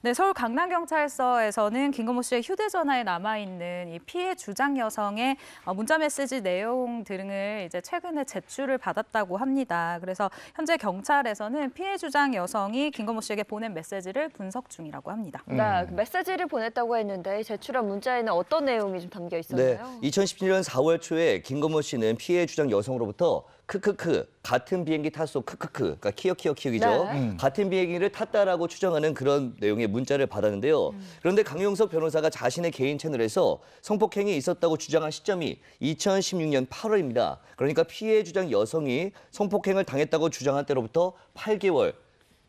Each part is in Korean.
네, 서울 강남경찰서에서는 김건모 씨의 휴대전화에 남아있는 이 피해 주장 여성의 어, 문자메시지 내용 등을 이제 최근에 제출을 받았다고 합니다. 그래서 현재 경찰에서는 피해 주장 여성이 김건모 씨에게 보낸 메시지를 분석 중이라고 합니다. 네, 음. 네, 그 메시지를 보냈다고 했는데 제출한 문자에는 어떤 내용이 좀 담겨 네, 있었나요? 네, 2017년 4월 초에 김건모 씨는 피해 주장 여성으로부터 크크크 같은 비행기 탔소 크크크 그러니까 키어키어키어이죠 네. 음. 같은 비행기를 탔다라고 추정하는 그런 내용의 문자를 받았는데요. 음. 그런데 강용석 변호사가 자신의 개인 채널에서 성폭행이 있었다고 주장한 시점이 2016년 8월입니다. 그러니까 피해 주장 여성이 성폭행을 당했다고 주장한 때로부터 8개월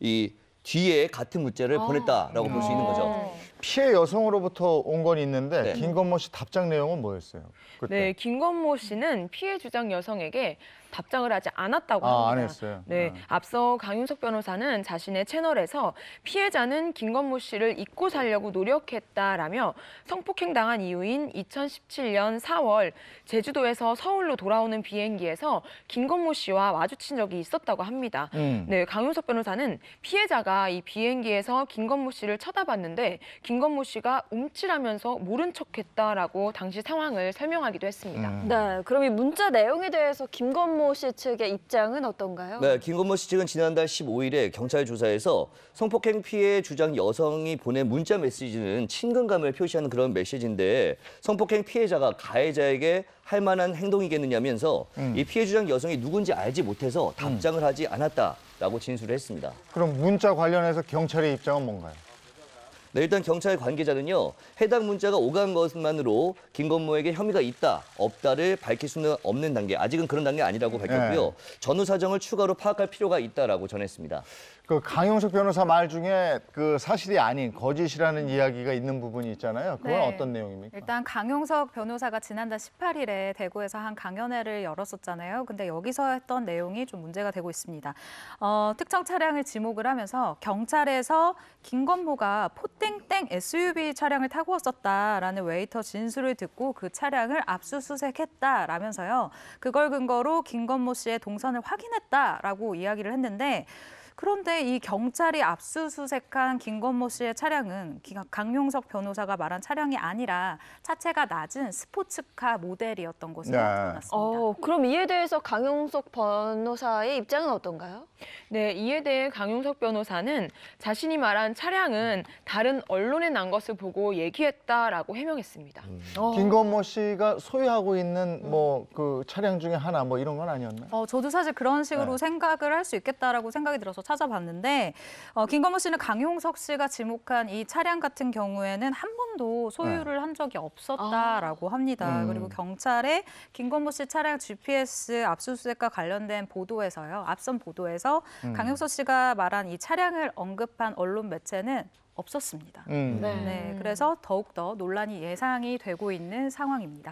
이 뒤에 같은 문자를 아. 보냈다라고 볼 수 있는 거죠. 네. 피해 여성으로부터 온 건 있는데 네. 김건모 씨 답장 내용은 뭐였어요? 그때? 네, 김건모 씨는 피해 주장 여성에게 답장을 하지 않았다고 아, 합니다. 안 했어요. 네, 네, 앞서 강윤석 변호사는 자신의 채널에서 피해자는 김건모 씨를 잊고 살려고 노력했다라며 성폭행당한 이후인 2017년 4월 제주도에서 서울로 돌아오는 비행기에서 김건모 씨와 마주친 적이 있었다고 합니다. 음. 네, 강윤석 변호사는 피해자가 이 비행기에서 김건모 씨를 쳐다봤는데 김건모 씨가 움찔하면서 모른 척했다라고 당시 상황을 설명하기도 했습니다. 음. 네, 그럼 이 문자 내용에 대해서 김건모 씨 측의 입장은 어떤가요? 네, 김건모 씨 측은 지난달 15일에 경찰 조사에서 성폭행 피해 주장 여성이 보낸 문자 메시지는 친근감을 표시하는 그런 메시지인데 성폭행 피해자가 가해자에게 할 만한 행동이겠느냐면서 음. 이 피해 주장 여성이 누군지 알지 못해서 답장을 음. 하지 않았다라고 진술을 했습니다. 그럼 문자 관련해서 경찰의 입장은 뭔가요? 네, 일단 경찰 관계자는요. 해당 문자가 오간 것만으로 김건모에게 혐의가 있다, 없다를 밝힐 수는 없는 단계. 아직은 그런 단계 아니라고 밝혔고요. 네. 전후 사정을 추가로 파악할 필요가 있다라고 전했습니다. 그 강용석 변호사 말 중에 그 사실이 아닌 거짓이라는 이야기가 있는 부분이 있잖아요. 그건 네. 어떤 내용입니까? 일단 강용석 변호사가 지난달 18일에 대구에서 한 강연회를 열었었잖아요. 근데 여기서 했던 내용이 좀 문제가 되고 있습니다. 어, 특정 차량을 지목을 하면서 경찰에서 김건모가 포땡땡 SUV 차량을 타고 왔었다라는 웨이터 진술을 듣고 그 차량을 압수수색했다라면서요. 그걸 근거로 김건모 씨의 동선을 확인했다라고 이야기를 했는데 그런데 이 경찰이 압수수색한 김건모 씨의 차량은 강용석 변호사가 말한 차량이 아니라 차체가 낮은 스포츠카 모델이었던 것으로 네. 나타났습니다. 어, 그럼 이에 대해서 강용석 변호사의 입장은 어떤가요? 네, 이에 대해 강용석 변호사는 자신이 말한 차량은 다른 언론에 난 것을 보고 얘기했다라고 해명했습니다. 음. 어. 김건모 씨가 소유하고 있는 뭐 그 차량 중에 하나 뭐 이런 건 아니었나? 어, 저도 사실 그런 식으로 네. 생각을 할 수 있겠다라고 생각이 들어서 찾아봤는데 어, 김건모 씨는 강용석 씨가 지목한 이 차량 같은 경우에는 한 번도 소유를 네. 한 적이 없었다라고 아. 합니다. 음. 그리고 경찰에 김건모 씨 차량 GPS 압수수색과 관련된 보도에서요. 앞선 보도에서 대해서 음. 강용서 씨가 말한 이 차량을 언급한 언론 매체는 없었습니다. 음. 네. 네, 그래서 더욱더 논란이 예상이 되고 있는 상황입니다.